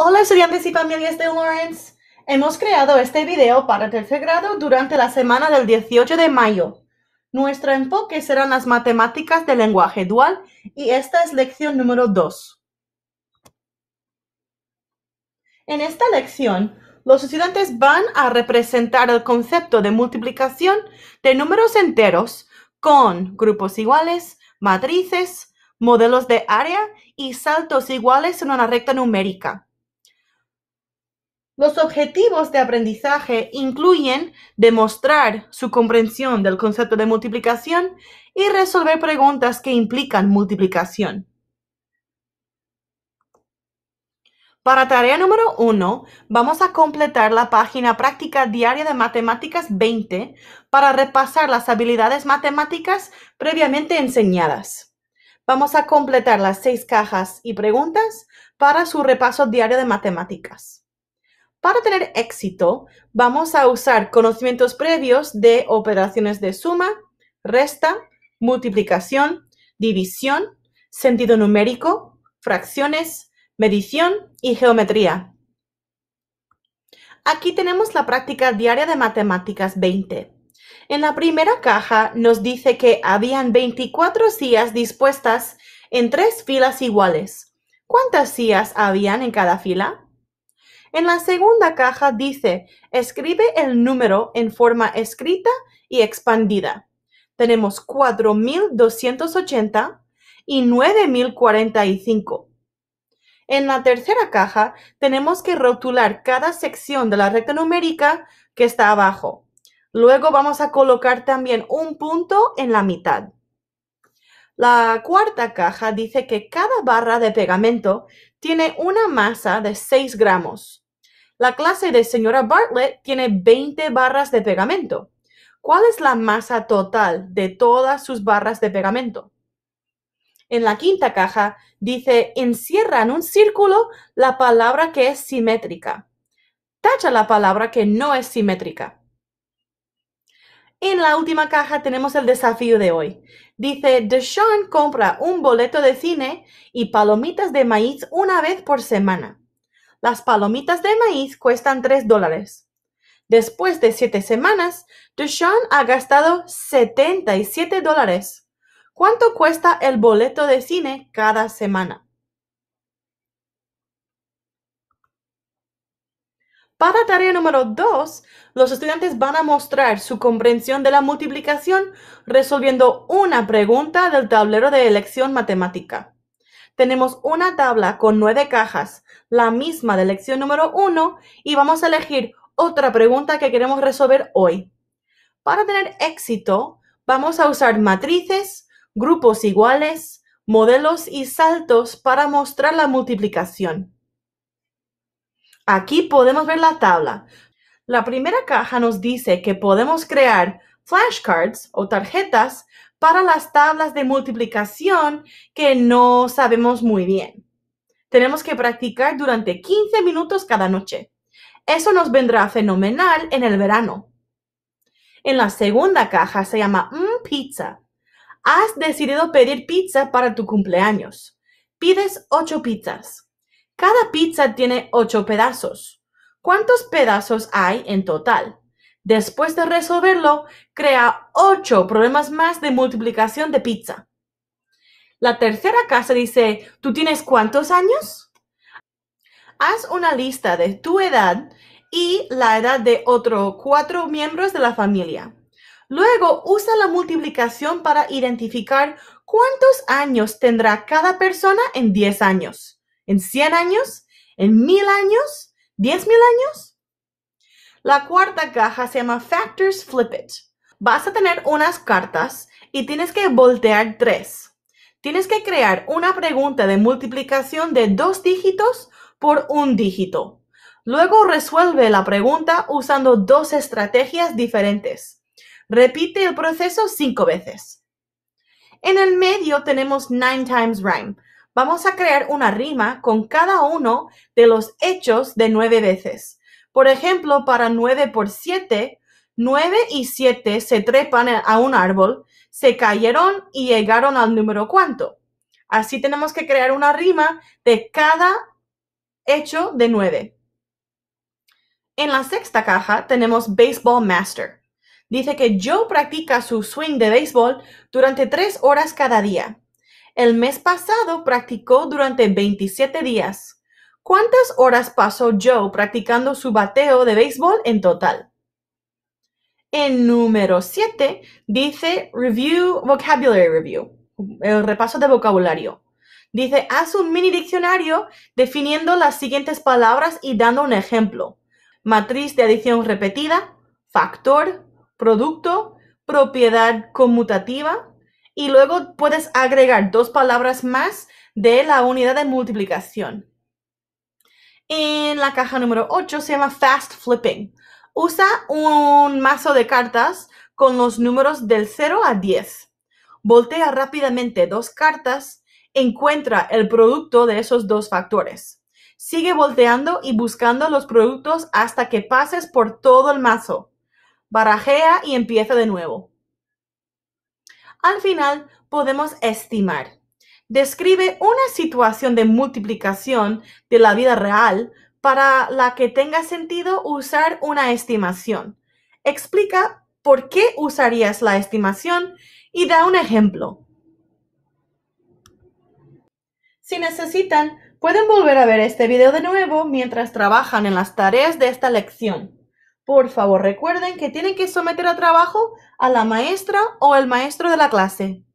Hola estudiantes y familias de Lawrence. Hemos creado este video para tercer grado durante la semana del 18 de mayo. Nuestro enfoque serán las matemáticas del lenguaje dual y esta es lección número 2. En esta lección, los estudiantes van a representar el concepto de multiplicación de números enteros con grupos iguales, matrices, modelos de área y saltos iguales en una recta numérica. Los objetivos de aprendizaje incluyen demostrar su comprensión del concepto de multiplicación y resolver preguntas que implican multiplicación. Para tarea número 1, vamos a completar la página práctica diaria de matemáticas 20 para repasar las habilidades matemáticas previamente enseñadas. Vamos a completar las seis cajas y preguntas para su repaso diario de matemáticas. Para tener éxito, vamos a usar conocimientos previos de operaciones de suma, resta, multiplicación, división, sentido numérico, fracciones, medición y geometría. Aquí tenemos la práctica diaria de matemáticas 20. En la primera caja nos dice que habían 24 sillas dispuestas en tres filas iguales. ¿Cuántas sillas habían en cada fila? En la segunda caja dice, escribe el número en forma escrita y expandida. Tenemos 4.280 y 9.045. En la tercera caja tenemos que rotular cada sección de la recta numérica que está abajo. Luego vamos a colocar también un punto en la mitad. La cuarta caja dice que cada barra de pegamento tiene una masa de 6 gramos. La clase de señora Bartlett tiene 20 barras de pegamento. ¿Cuál es la masa total de todas sus barras de pegamento? En la quinta caja dice, encierra en un círculo la palabra que es simétrica. Tacha la palabra que no es simétrica. En la última caja tenemos el desafío de hoy. Dice, Deshaun compra un boleto de cine y palomitas de maíz una vez por semana. Las palomitas de maíz cuestan 3 dólares. Después de 7 semanas, Duchamp ha gastado 77 dólares. ¿Cuánto cuesta el boleto de cine cada semana? Para tarea número 2, los estudiantes van a mostrar su comprensión de la multiplicación resolviendo una pregunta del tablero de elección matemática tenemos una tabla con nueve cajas, la misma de lección número uno, y vamos a elegir otra pregunta que queremos resolver hoy. Para tener éxito, vamos a usar matrices, grupos iguales, modelos y saltos para mostrar la multiplicación. Aquí podemos ver la tabla. La primera caja nos dice que podemos crear flashcards o tarjetas para las tablas de multiplicación que no sabemos muy bien. Tenemos que practicar durante 15 minutos cada noche. Eso nos vendrá fenomenal en el verano. En la segunda caja se llama mm, pizza. Has decidido pedir pizza para tu cumpleaños. Pides 8 pizzas. Cada pizza tiene 8 pedazos. ¿Cuántos pedazos hay en total? Después de resolverlo, crea ocho problemas más de multiplicación de pizza. La tercera casa dice, ¿tú tienes cuántos años? Haz una lista de tu edad y la edad de otros cuatro miembros de la familia. Luego usa la multiplicación para identificar cuántos años tendrá cada persona en 10 años, en 100 años, en mil años, mil años. La cuarta caja se llama Factors Flip It. Vas a tener unas cartas y tienes que voltear tres. Tienes que crear una pregunta de multiplicación de dos dígitos por un dígito. Luego resuelve la pregunta usando dos estrategias diferentes. Repite el proceso cinco veces. En el medio tenemos Nine Times Rhyme. Vamos a crear una rima con cada uno de los hechos de nueve veces. Por ejemplo, para 9 por 7, 9 y 7 se trepan a un árbol, se cayeron y llegaron al número cuánto. Así tenemos que crear una rima de cada hecho de 9. En la sexta caja tenemos Baseball Master. Dice que Joe practica su swing de béisbol durante 3 horas cada día. El mes pasado practicó durante 27 días. ¿Cuántas horas pasó Joe practicando su bateo de béisbol en total? En número 7 dice Review Vocabulary Review, el repaso de vocabulario. Dice, haz un mini diccionario definiendo las siguientes palabras y dando un ejemplo. Matriz de adición repetida, factor, producto, propiedad conmutativa y luego puedes agregar dos palabras más de la unidad de multiplicación. En la caja número 8 se llama Fast Flipping. Usa un mazo de cartas con los números del 0 a 10. Voltea rápidamente dos cartas, encuentra el producto de esos dos factores. Sigue volteando y buscando los productos hasta que pases por todo el mazo. Barajea y empieza de nuevo. Al final podemos estimar describe una situación de multiplicación de la vida real para la que tenga sentido usar una estimación. Explica por qué usarías la estimación y da un ejemplo. Si necesitan, pueden volver a ver este video de nuevo mientras trabajan en las tareas de esta lección. Por favor, recuerden que tienen que someter a trabajo a la maestra o el maestro de la clase.